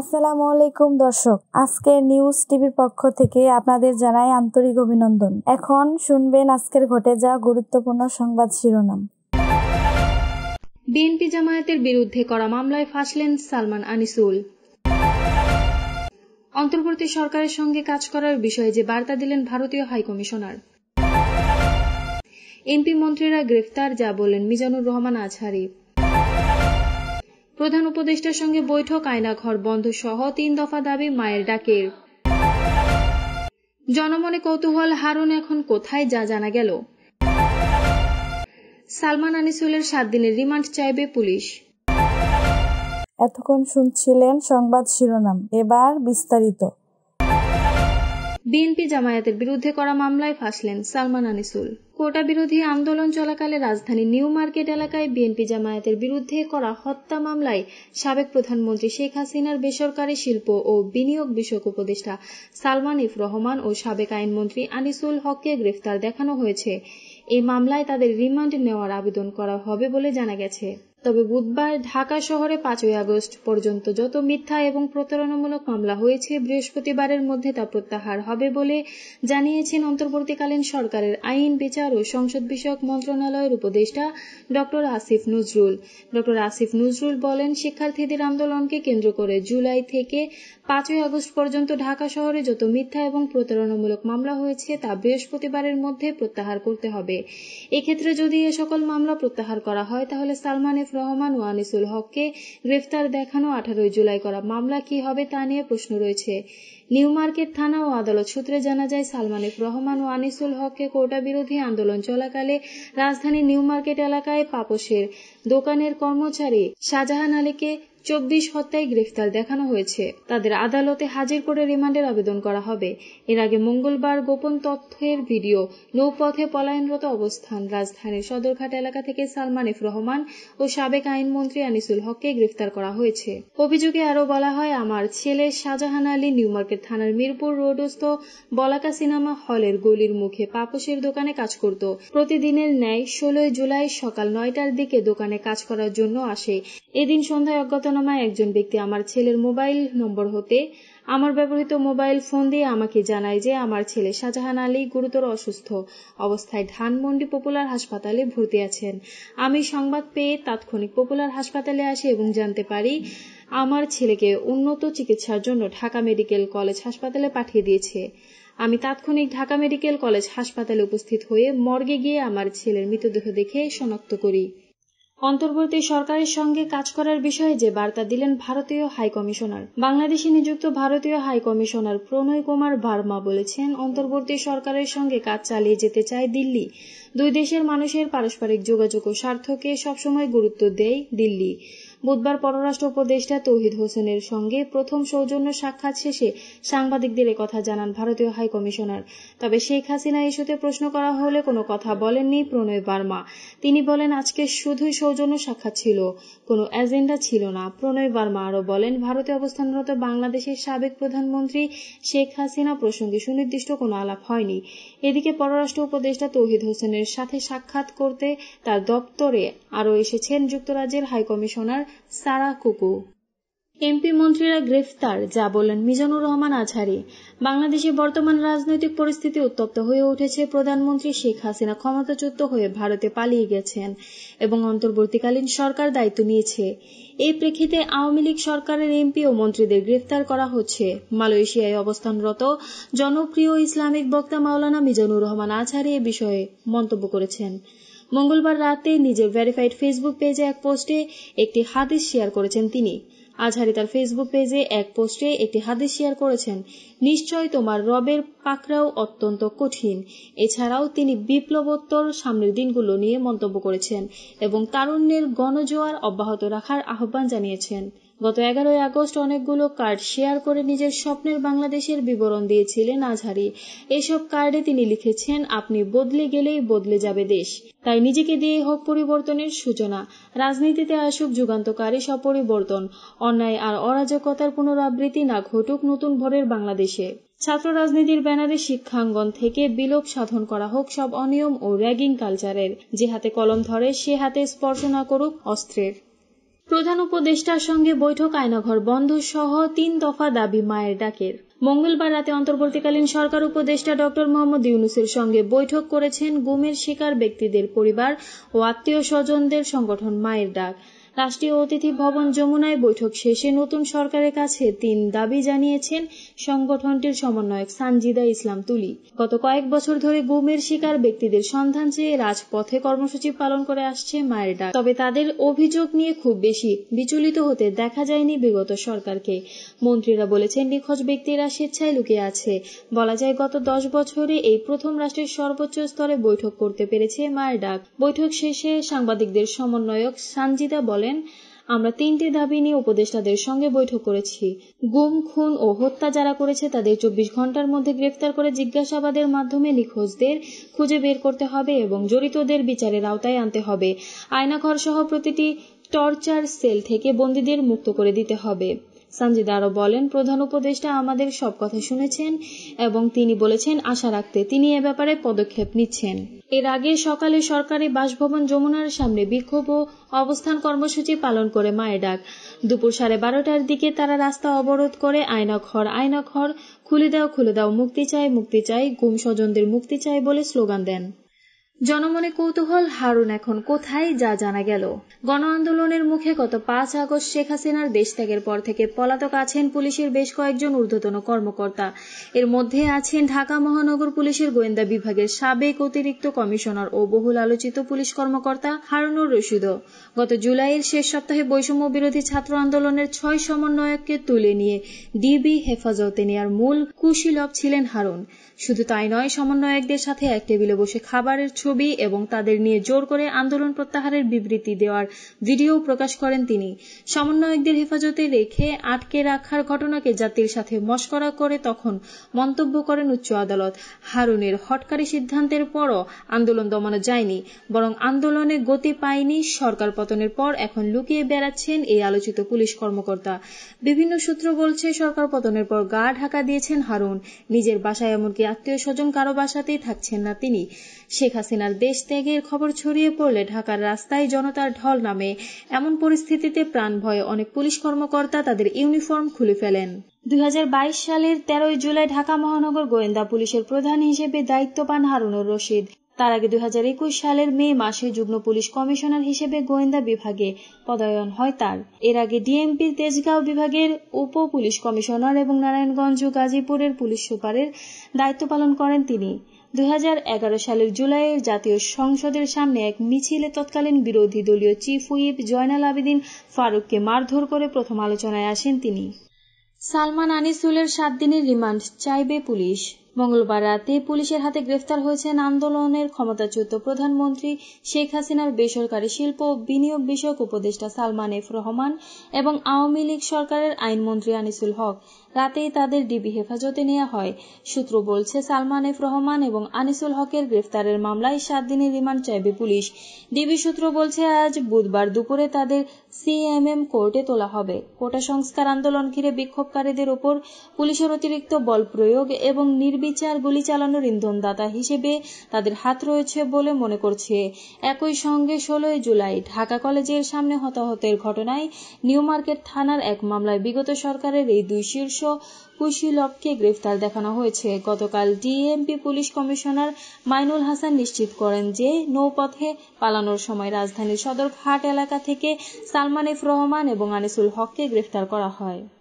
আসসালামু আলাইকুম দর্শক আজকের নিউজ টিভির পক্ষ থেকে আপনাদের জানাই আন্তরিক অভিনন্দন এখন শুনবেন আজকের ঘটে যাওয়া গুরুত্বপূর্ণ সংবাদ শিরোনাম বিএনপি জামায়াতের বিরুদ্ধে করা মামলায় ফাঁসলেন সালমান আনিসুল অন্তর্বর্তী সরকারের সঙ্গে কাজ করার বিষয়ে যে বার্তা দিলেন ভারতীয় হাইকমিশনার এমপি মন্ত্রীরা গ্রেফতার যা বললেন মিজানুর রহমান আছারিফ প্রধান উপদেষ্টার সঙ্গে বৈঠক আয়নাঘর বন্ধ সহ তিন দফা দাবি মায়ের ডাকের জনমনে কৌতূহল হারুন এখন কোথায় যা জানা গেল সালমান আনিসুলের সাত দিনের রিমান্ড চাইবে পুলিশ এতক্ষণ শুনছিলেন সংবাদ শিরোনাম এবার বিস্তারিত বিএনপি জামায়াতের বিরুদ্ধে করা মামলায় ফাঁসলেন সালমান আনিসুল কোটা বিরোধী আন্দোলন চলাকালে রাজধানীর নিউ মার্কেট এলাকায় বিএনপি জামায়াতের বিরুদ্ধে করা হত্যা মামলায় সাবেক প্রধানমন্ত্রী শেখ হাসিনার বেসরকারি শিল্প ও বিনিয়োগ বিষয়ক উপদেষ্টা সালমান ইফ রহমান ও সাবেক আইনমন্ত্রী আনিসুল হককে গ্রেফতার দেখানো হয়েছে এ মামলায় তাদের রিমান্ড নেওয়ার আবেদন করা হবে বলে জানা গেছে তবে বুধবার ঢাকা শহরে পাঁচই আগস্ট পর্যন্ত যত মিথ্যা এবং প্রতারণামূলক মামলা হয়েছে বৃহস্পতিবারের মধ্যে তা প্রত্যাহার হবে বলে জানিয়েছেন অন্তর্বর্তীকালীন সরকারের আইন বিচার ও সংসদ বিষয়ক মন্ত্রণালয়ের উপদেষ্টা ড আসিফ নজরুল ড আসিফ নজরুল বলেন শিক্ষার্থীদের আন্দোলনকে কেন্দ্র করে জুলাই থেকে পাঁচই আগস্ট পর্যন্ত ঢাকা শহরে যত মিথ্যা এবং প্রতারণামূলক মামলা হয়েছে তা বৃহস্পতিবারের মধ্যে প্রত্যাহার করতে হবে এক্ষেত্রে যদি এ সকল মামলা প্রত্যাহার করা হয় তাহলে সালমান এফ রহমান ওয়ানিসুল হককে গ্রেফতার দেখানো আঠারোই জুলাই করা মামলা কি হবে তা নিয়ে প্রশ্ন রয়েছে নিউ মার্কেট থানা ও আদালত সূত্রে জানা যায় সালমানেক রহমান ও আনিসুল হককে কোটা বিরোধী আন্দোলন চলাকালে রাজধানী নিউ মার্কেট এলাকায় পাপসের দোকানের কর্মচারী শাহজাহান আলীকে চব্বিশ হত্যায় গ্রেফতার দেখানো হয়েছে তাদের আদালতে হাজির করে রিমান্ডের আবেদন করা হবে এর আগে মঙ্গলবার গোপন তথ্যের ভিডিও নৌপথে পলায়নরত অবস্থান রাজধানীর সদরঘাট এলাকা থেকে সালমান এফ রহমান ও সাবেক আইনমন্ত্রী আনিসুল হককে গ্রেফতার করা হয়েছে অভিযোগে আরও বলা হয় আমার ছেলে শাহজাহান আলী নিউমার্কেট মার্কেট থানার মিরপুর রোডস্থ বলাকা সিনেমা হলের গলির মুখে পাপসের দোকানে কাজ করত প্রতিদিনের ন্যায় ষোলোই জুলাই সকাল নয়টার দিকে দোকানে কাজ করার জন্য আসে এদিন সন্ধ্যায় অজ্ঞাতনামা একজন ব্যক্তি আমার ছেলের মোবাইল নম্বর হতে আমার ব্যবহৃত মোবাইল ফোন দিয়ে আমাকে জানায় যে আমার ছেলে শাহজাহান আলী গুরুতর অসুস্থ অবস্থায় ধানমন্ডি পপুলার হাসপাতালে ভর্তি আছেন আমি সংবাদ পেয়ে তাৎক্ষণিক পপুলার হাসপাতালে আসি এবং জানতে পারি আমার ছেলেকে উন্নত চিকিৎসার জন্য ঢাকা মেডিকেল কলেজ হাসপাতালে পাঠিয়ে দিয়েছে আমি তাৎক্ষণিক ঢাকা মেডিকেল কলেজ হাসপাতালে উপস্থিত হয়ে মর্গে গিয়ে আমার ছেলের মৃতদেহ দেখে শনাক্ত করি অন্তর্বর্তী সরকারের সঙ্গে কাজ করার বিষয়ে যে বার্তা দিলেন ভারতীয় হাইকমিশনার বাংলাদেশে নিযুক্ত ভারতীয় হাইকমিশনার প্রণয় কুমার ভার্মা বলেছেন অন্তর্বর্তী সরকারের সঙ্গে কাজ চালিয়ে যেতে চায় দিল্লি দুই দেশের মানুষের পারস্পরিক যোগাযোগ ও স্বার্থকে সবসময় গুরুত্ব দেয় দিল্লি বুধবার পররাষ্ট্র উপদেষ্টা তৌহিদ হোসেনের সঙ্গে প্রথম সৌজন্য সাক্ষাৎ শেষে সাংবাদিকদের কথা জানান ভারতীয় হাইকমিশনার তবে শেখ হাসিনা ইস্যুতে প্রশ্ন করা হলে কোনো কথা বলেননি প্রণয় বার্মা তিনি বলেন আজকে শুধুই সৌজন্য সাক্ষাৎ ছিল কোনো এজেন্ডা ছিল না প্রণয় বার্মা আরও বলেন ভারতে অবস্থানরত বাংলাদেশের সাবেক প্রধানমন্ত্রী শেখ হাসিনা প্রসঙ্গে সুনির্দিষ্ট কোনো আলাপ হয়নি এদিকে পররাষ্ট্র উপদেষ্টা তৌহিদ হোসেনের সাথে সাক্ষাৎ করতে তার দপ্তরে আরও এসেছেন যুক্তরাজ্যের হাইকমিশনার সারা কুকু এমপি মন্ত্রীরা গ্রেফতার যা বলেন মিজানুর রহমান আছারি বাংলাদেশে বর্তমান রাজনৈতিক পরিস্থিতি উত্তপ্ত হয়ে উঠেছে প্রধানমন্ত্রী শেখ হাসিনা ক্ষমতাচ্যুত হয়ে ভারতে পালিয়ে গেছেন এবং অন্তর্বর্তীকালীন সরকার দায়িত্ব নিয়েছে এই প্রেক্ষিতে আওয়ামী লীগ সরকারের এমপি ও মন্ত্রীদের গ্রেফতার করা হচ্ছে মালয়েশিয়ায় অবস্থানরত জনপ্রিয় ইসলামিক বক্তা মাওলানা মিজানুর রহমান আছারি এ বিষয়ে মন্তব্য করেছেন মঙ্গলবার রাতে নিজের ভেরিফাইড ফেসবুক পেজে এক পোস্টে একটি হাদিস শেয়ার করেছেন তিনি আজহারি তার ফেসবুক পেজে এক পোস্টে একটি হাদিস শেয়ার করেছেন নিশ্চয় তোমার রবের পাকড়াও অত্যন্ত কঠিন এছাড়াও তিনি বিপ্লবোত্তর সামনের দিনগুলো নিয়ে মন্তব্য করেছেন এবং তারুণ্যের গণজোয়ার অব্যাহত রাখার আহ্বান জানিয়েছেন গত এগারোই আগস্ট অনেকগুলো কার্ড শেয়ার করে নিজের স্বপ্নের বাংলাদেশের বিবরণ দিয়েছিলেন আজহারি এসব কার্ডে তিনি লিখেছেন আপনি বদলে গেলেই বদলে যাবে দেশ তাই নিজেকে দিয়ে হোক পরিবর্তনের সূচনা রাজনীতিতে আসুক যুগান্তকারী সপরিবর্তন অন্যায় আর অরাজকতার পুনরাবৃত্তি না ঘটুক নতুন ভরের বাংলাদেশে ছাত্র রাজনীতির ব্যানারে শিক্ষাঙ্গন থেকে বিলোপ সাধন করা হোক সব অনিয়ম ও র্যাগিং কালচারের যে হাতে কলম ধরে সে হাতে স্পর্শ না করুক অস্ত্রের প্রধান উপদেষ্টার সঙ্গে বৈঠক আয়নাঘর বন্ধ সহ তিন দফা দাবি মায়ের ডাকের মঙ্গলবার রাতে অন্তর্বর্তীকালীন সরকার উপদেষ্টা ডক্টর মোহাম্মদ ইউনুসের সঙ্গে বৈঠক করেছেন গুমের শিকার ব্যক্তিদের পরিবার ও আত্মীয় স্বজনদের সংগঠন মায়ের ডাক রাষ্ট্রীয় অতিথি ভবন যমুনায় বৈঠক শেষে নতুন সরকারের কাছে তিন দাবি জানিয়েছেন সংগঠনটির সমন্বয়ক সানজিদা ইসলাম তুলি গত কয়েক বছর ধরে গুমের শিকার ব্যক্তিদের সন্ধান চেয়ে রাজপথে কর্মসূচি পালন করে আসছে মায়ের ডাক তবে তাদের অভিযোগ নিয়ে খুব বেশি বিচলিত হতে দেখা যায়নি বিগত সরকারকে মন্ত্রীরা বলেছেন নিখোঁজ ব্যক্তিরা স্বেচ্ছায় লুকিয়ে আছে বলা যায় গত দশ বছরে এই প্রথম রাষ্ট্রের সর্বোচ্চ স্তরে বৈঠক করতে পেরেছে মায়ের ডাক বৈঠক শেষে সাংবাদিকদের সমন্বয়ক সানজিদা বলেন বলেন আমরা তিনটি দাবি নিয়ে উপদেষ্টাদের সঙ্গে বৈঠক করেছি গুম খুন ও হত্যা যারা করেছে তাদের চব্বিশ ঘন্টার মধ্যে গ্রেফতার করে জিজ্ঞাসাবাদের মাধ্যমে নিখোঁজদের খুঁজে বের করতে হবে এবং জড়িতদের বিচারের আওতায় আনতে হবে আয়নাঘর সহ প্রতিটি টর্চার সেল থেকে বন্দীদের মুক্ত করে দিতে হবে সানজিদা আরও বলেন প্রধান উপদেষ্টা আমাদের সব কথা শুনেছেন এবং তিনি বলেছেন আশা রাখতে তিনি এ ব্যাপারে পদক্ষেপ নিচ্ছেন এর আগে সকালে সরকারি বাসভবন যমুনার সামনে বিক্ষোভ ও অবস্থান কর্মসূচি পালন করে মায়ের ডাক দুপুর সাড়ে বারোটার দিকে তারা রাস্তা অবরোধ করে আয়না ঘর খুলে দাও খুলে দাও মুক্তি চাই মুক্তি চাই গুম স্বজনদের মুক্তি চাই বলে স্লোগান দেন জনমনে কৌতূহল হারুন এখন কোথায় যা জানা গেল গণ আন্দোলনের মুখে গত পাঁচ আগস্ট শেখ হাসিনার দেশত্যাগের পর থেকে পলাতক আছেন পুলিশের বেশ কয়েকজন ঊর্ধ্বতন কর্মকর্তা এর মধ্যে আছেন ঢাকা মহানগর পুলিশের গোয়েন্দা বিভাগের সাবেক অতিরিক্ত কমিশনার ও বহুল আলোচিত পুলিশ কর্মকর্তা হারুনুর রশিদ গত জুলাইয়ের শেষ সপ্তাহে বৈষম্য বিরোধী ছাত্র আন্দোলনের ছয় সমন্বয়ককে তুলে নিয়ে ডিবি হেফাজতে নেয়ার মূল কুশীলব ছিলেন হারুন শুধু তাই নয় সমন্বয়কদের সাথে এক টেবিলে বসে খাবারের ছবি এবং তাদের নিয়ে জোর করে আন্দোলন প্রত্যাহারের বিবৃতি দেওয়ার ভিডিও প্রকাশ করেন তিনি সমন্বয়কদের হেফাজতে রেখে আটকে রাখার ঘটনাকে জাতির সাথে মস্করা করে তখন মন্তব্য করেন উচ্চ আদালত হারুনের হটকারী সিদ্ধান্তের পরও আন্দোলন দমানো যায়নি বরং আন্দোলনে গতি পায়নি সরকার পতনের পর এখন লুকিয়ে বেড়াচ্ছেন এই আলোচিত পুলিশ কর্মকর্তা বিভিন্ন সূত্র বলছে সরকার পতনের পর গা ঢাকা দিয়েছেন হারুন নিজের বাসায় এমনকি আত্মীয় স্বজন কারো বাসাতেই থাকছেন না তিনি শেখ হাসিনা হাসিনার দেশ ত্যাগের খবর ছড়িয়ে পড়লে ঢাকার রাস্তায় জনতার ঢল নামে এমন পরিস্থিতিতে প্রাণ ভয়ে অনেক পুলিশ কর্মকর্তা তাদের ইউনিফর্ম খুলে ফেলেন দুই সালের ১৩ জুলাই ঢাকা মহানগর গোয়েন্দা পুলিশের প্রধান হিসেবে দায়িত্ব পান হারুনুর রশিদ তার আগে দুই সালের মে মাসে যুগ্ম পুলিশ কমিশনার হিসেবে গোয়েন্দা বিভাগে পদায়ন হয় তার এর আগে ডিএমপির তেজগাঁও বিভাগের উপ পুলিশ কমিশনার এবং নারায়ণগঞ্জ ও গাজীপুরের পুলিশ সুপারের দায়িত্ব পালন করেন তিনি দুই সালের জুলাইয়ে জাতীয় সংসদের সামনে এক মিছিলে তৎকালীন বিরোধী দলীয় চিফ হুইপ জয়নাল আবেদিন ফারুককে মারধর করে প্রথম আলোচনায় আসেন তিনি সালমান আনিসুলের সাত দিনের রিমান্ড চাইবে পুলিশ মঙ্গলবার রাতে পুলিশের হাতে গ্রেফতার হয়েছেন আন্দোলনের ক্ষমতাচ্যুত প্রধানমন্ত্রী শেখ হাসিনার বেসরকারি শিল্প বিনিয়োগ বিষয়ক উপদেষ্টা সালমান এফ রহমান এবং আওয়ামী লীগ সরকারের আইনমন্ত্রী আনিসুল হক রাতেই তাদের ডিবি হেফাজতে নেওয়া হয় সূত্র বলছে সালমান এফ রহমান এবং আনিসুল হকের গ্রেফতারের মামলায় সাত দিনের রিমান্ড চাইবে পুলিশ ডিবি সূত্র বলছে আজ বুধবার দুপুরে তাদের সিএমএম কোর্টে তোলা হবে কোটা সংস্কার আন্দোলন ঘিরে বিক্ষোভকারীদের ওপর পুলিশের অতিরিক্ত বল প্রয়োগ এবং নির্বিচার গুলি চালানোর ইন্ধনদাতা হিসেবে তাদের হাত রয়েছে বলে মনে করছে একই সঙ্গে ষোলোই জুলাই ঢাকা কলেজের সামনে হতাহতের ঘটনায় নিউমার্কেট থানার এক মামলায় বিগত সরকারের এই দুই শীর্ষ কুশিলভকে গ্রেফতার দেখানো হয়েছে গতকাল DMP police commissioner Mainul Hasan নিশ্চিত করেন যে নৌপথে পালানোর সময় রাজধানীর সদরঘাট এলাকা থেকে সালমানিফ রহমান এবং আনিসুল হককে গ্রেফতার করা হয়